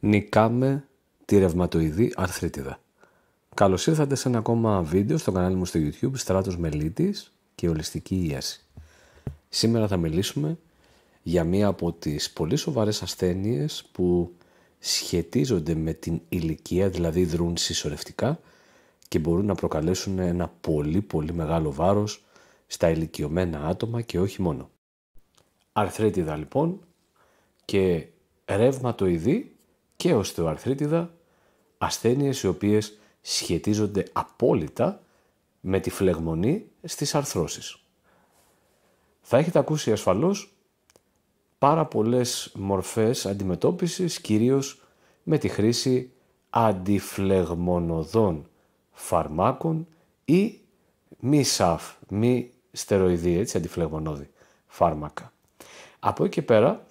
νικάμε τη ρευματοειδή αρθρίτιδα. Καλώς ήρθατε σε ένα ακόμα βίντεο στο κανάλι μου στο YouTube Στράτος Μελίτης και Ολιστική Ίαση. Σήμερα θα μιλήσουμε για μία από τις πολύ σοβαρές ασθένειες που σχετίζονται με την ηλικία, δηλαδή δρούν συσσωρευτικά και μπορούν να προκαλέσουν ένα πολύ πολύ μεγάλο βάρος στα ηλικιωμένα άτομα και όχι μόνο. Αρθρίτιδα λοιπόν και ρεύματοειδή και οστεοαρθρίτιδα, ασθένειες οι οποίες σχετίζονται απόλυτα με τη φλεγμονή στις αρθρώσεις. Θα έχετε ακούσει ασφαλώς πάρα πολλές μορφές αντιμετώπισης, κυρίως με τη χρήση αντιφλεγμονωδών φαρμάκων ή μη σαφ, μη στεροειδή, έτσι, αντιφλεγμονώδη φάρμακα. Από εκεί και πέρα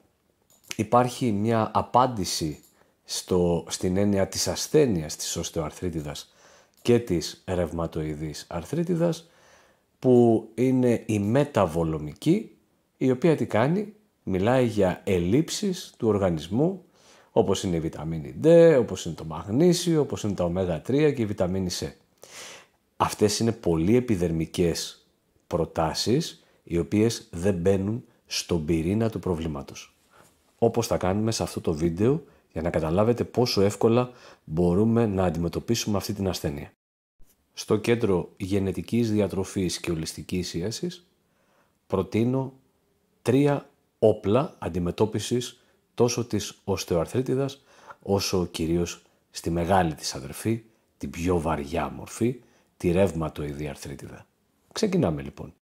υπάρχει μια απάντηση στο, στην έννοια της ασθένειας της οστεοαρθρίτιδας και της ρευματοειδής αρθρίτιδας που είναι η μεταβολομική η οποία τι κάνει, μιλάει για ελλείψεις του οργανισμού όπως είναι η βιταμίνη D, όπως είναι το μαγνήσιο, όπως είναι τα ω3 και η βιταμίνη C. Αυτές είναι πολύ επιδερμικές προτάσεις οι οποίες δεν μπαίνουν στον πυρήνα του προβλήματος. Όπως θα κάνουμε σε αυτό το βίντεο για να καταλάβετε πόσο εύκολα μπορούμε να αντιμετωπίσουμε αυτή την ασθένεια. Στο κέντρο γενετικής διατροφής και ολιστικής ίασης προτείνω τρία όπλα αντιμετώπισης τόσο της οστεοαρθρίτιδας όσο κυρίως στη μεγάλη της αδερφή, την πιο βαριά μορφή, τη ρεύματοειδή αρθρίτιδα. Ξεκινάμε λοιπόν.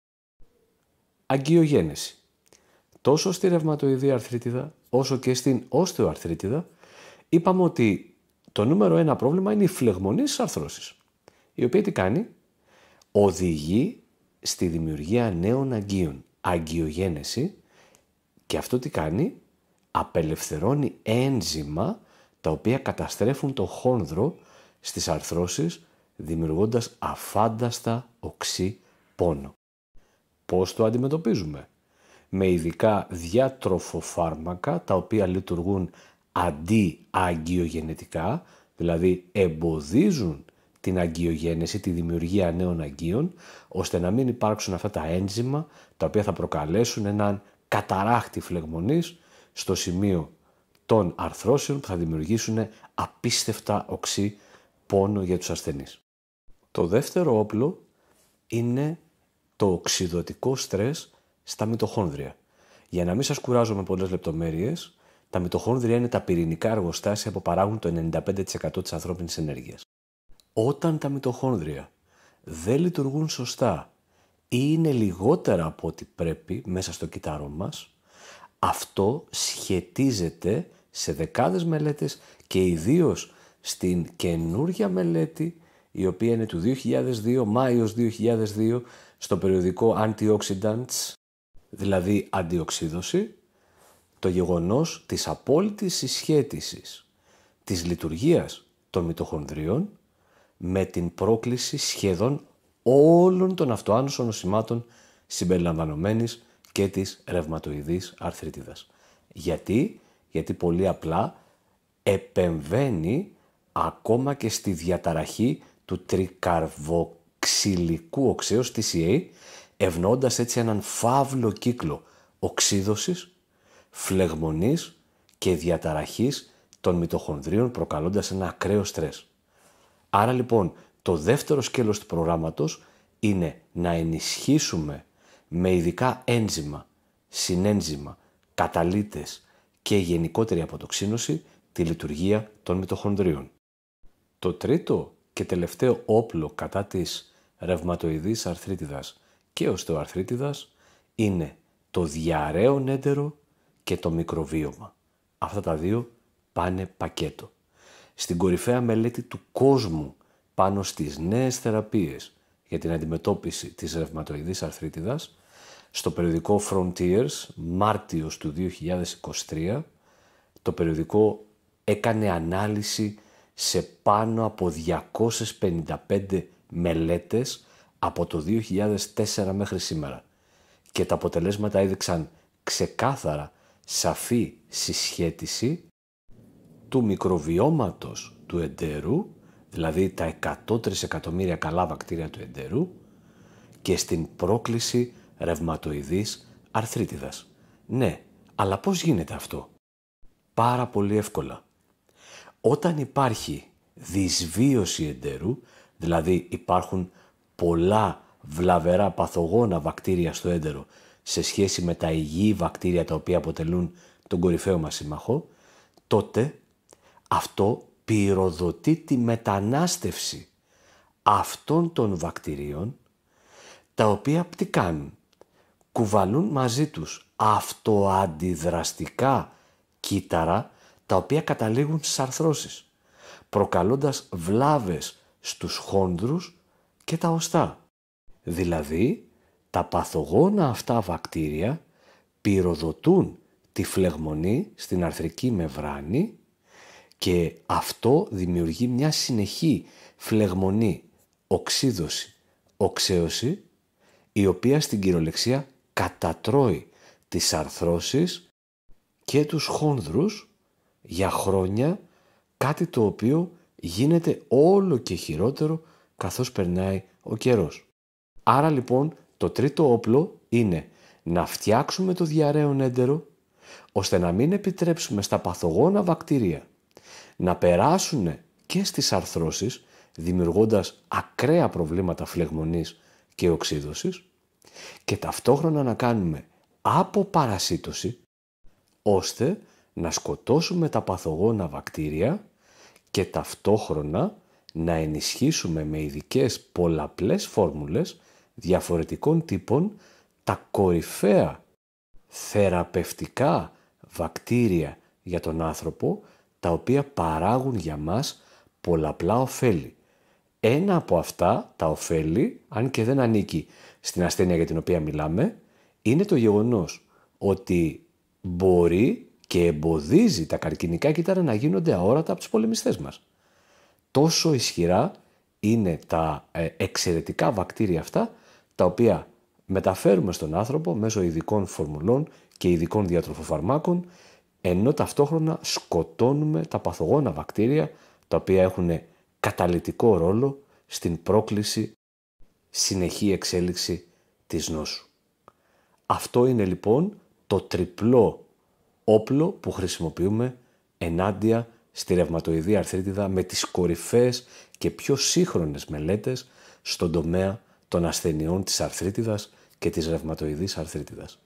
Αγκιογένεση. Τόσο στη ρευματοειδή αρθρίτιδα όσο και στην οστεοαρθρίτιδα είπαμε ότι το νούμερο ένα πρόβλημα είναι η φλεγμονή της αρθρώση. Η οποία τι κάνει, οδηγεί στη δημιουργία νέων αγκίων, αγκιογένεση και αυτό τι κάνει, απελευθερώνει ένζημα τα οποία καταστρέφουν το χόνδρο στις αρθρώσεις δημιουργώντας αφάνταστα οξύ πόνο. Πώς το αντιμετωπίζουμε? Με ειδικά διατροφοφάρμακα τα οποία λειτουργούν αντί αγκιογενετικά, δηλαδή εμποδίζουν την αγκιογένεση, τη δημιουργία νέων αγκίων, ώστε να μην υπάρξουν αυτά τα ένζημα τα οποία θα προκαλέσουν έναν καταράχτη φλεγμονής στο σημείο των αρθρώσεων που θα δημιουργήσουν απίστευτα οξύ πόνο για τους ασθενείς. Το δεύτερο όπλο είναι το οξυδοτικό στρες στα μυτοχόνδρια. Για να μην σας κουράζω με πολλές λεπτομέρειες, τα μυτοχόνδρια είναι τα πυρηνικά εργοστάσια που παράγουν το 95% της ανθρώπινης ενέργειας. Όταν τα μυτοχόνδρια δεν λειτουργούν σωστά ή είναι λιγότερα από ό,τι πρέπει μέσα στο κύτταρο μας, αυτό σχετίζεται σε δεκάδες μελέτες και ιδίως στην καινούρια μελέτη η οποία είναι του 2002, Μάιος 2002, στο περιοδικό Antioxidants, δηλαδή αντιοξίδωση, το γεγονός της απόλυτης συσχέτισης της λειτουργίας των μυτοχονδρίων με την πρόκληση σχεδόν όλων των αυτοάνωσων νοσημάτων συμπεριλαμβανομένης και της ρευματοειδής αρθρίτιδας. Γιατί, γιατί πολύ απλά επεμβαίνει ακόμα και στη διαταραχή του τρικαρβοξυλικού οξέως TCA, ευνοώντας έτσι έναν φαύλο κύκλο οξύδωσης φλεγμονής και διαταραχής των μυτοχονδρίων προκαλώντας ένα ακραίο στρες. Άρα λοιπόν το δεύτερο σκέλος του προγράμματος είναι να ενισχύσουμε με ειδικά ένζημα, συνένζημα, καταλύτες και γενικότερη αποτοξίνωση τη λειτουργία των μυτοχονδρίων. Το τρίτο και τελευταίο όπλο κατά της ρευματοειδής αρθρίτιδας και οστεοαρθρίτιδας είναι το διαραίον έντερο και το μικροβίωμα. Αυτά τα δύο πάνε πακέτο. Στην κορυφαία μελέτη του κόσμου πάνω στις νέες θεραπείες για την αντιμετώπιση της ρευματοειδής αρθρίτιδας, στο περιοδικό Frontiers, Μάρτιος του 2023, το περιοδικό έκανε ανάλυση σε πάνω από 255 μελέτες από το 2004 μέχρι σήμερα και τα αποτελέσματα έδειξαν ξεκάθαρα σαφή συσχέτιση του μικροβιώματος του εντέρου, δηλαδή τα 103 εκατομμύρια καλά βακτήρια του εντέρου και στην πρόκληση ρευματοειδής αρθρίτιδας. Ναι, αλλά πώς γίνεται αυτό. Πάρα πολύ εύκολα. Όταν υπάρχει δυσβίωση εντέρου, δηλαδή υπάρχουν πολλά βλαβερά παθογόνα βακτήρια στο έντερο σε σχέση με τα υγιή βακτήρια τα οποία αποτελούν τον κορυφαίο μας σύμμαχο, τότε αυτό πυροδοτεί τη μετανάστευση αυτών των βακτηρίων τα οποία τι Κουβαλούν μαζί τους αυτοαντιδραστικά κύτταρα τα οποία καταλήγουν στις αρθρώσεις προκαλώντας βλάβες στους χόνδρους και τα οστά. Δηλαδή τα παθογόνα αυτά βακτήρια πυροδοτούν τη φλεγμονή στην αρθρική μεμβράνη και αυτό δημιουργεί μια συνεχή φλεγμονή, οξύδωση, οξέωση η οποία στην κυριολεξία κατατρώει τις αρθρώσεις και τους χόνδρους για χρόνια κάτι το οποίο γίνεται όλο και χειρότερο καθώς περνάει ο καιρός. Άρα λοιπόν το τρίτο όπλο είναι να φτιάξουμε το διαραίον έντερο ώστε να μην επιτρέψουμε στα παθογόνα βακτήρια να περάσουν και στις αρθρώσεις δημιουργώντας ακραία προβλήματα φλεγμονής και οξύδωσης και ταυτόχρονα να κάνουμε αποπαρασίτωση ώστε να σκοτώσουμε τα παθογόνα βακτήρια και ταυτόχρονα να ενισχύσουμε με ειδικές πολλαπλές φόρμουλες διαφορετικών τύπων τα κορυφαία θεραπευτικά βακτήρια για τον άνθρωπο τα οποία παράγουν για μας πολλαπλά ωφέλη. Ένα από αυτά τα ωφέλη, αν και δεν ανήκει στην ασθένεια για την οποία μιλάμε, είναι το γεγονός ότι μπορεί και εμποδίζει τα καρκινικά κύτταρα να γίνονται αόρατα από τους πολεμιστές μας. Τόσο ισχυρά είναι τα ε, εξαιρετικά βακτήρια αυτά τα οποία μεταφέρουμε στον άνθρωπο μέσω ειδικών φορμουλών και ειδικών διατροφοφαρμάκων, ενώ ταυτόχρονα σκοτώνουμε τα παθογόνα βακτήρια, τα οποία έχουν καταλητικό ρόλο στην πρόκληση συνεχή εξέλιξη της νόσου. Αυτό είναι λοιπόν το τριπλό όπλο που χρησιμοποιούμε ενάντια στη ρευματοειδή αρθρίτιδα με τις κορυφαίες και πιο σύγχρονες μελέτες στον τομέα των ασθενειών της αρθρίτιδας και της ρευματοειδής αρθρίτιδας.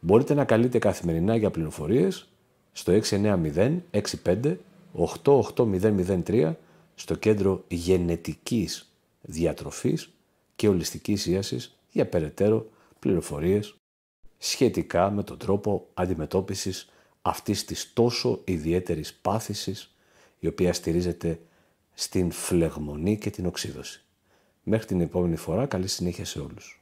Μπορείτε να καλείτε καθημερινά για πληροφορίες στο 690-65-88003 στο Κέντρο Γενετικής Διατροφής και Ολιστικής Ίασης για περαιτέρω πληροφορίες σχετικά με τον τρόπο αντιμετώπισης αυτής της τόσο ιδιαίτερης πάθησης η οποία στηρίζεται στην φλεγμονή και την οξύδωση. Μέχρι την επόμενη φορά, καλή συνέχεια σε όλους.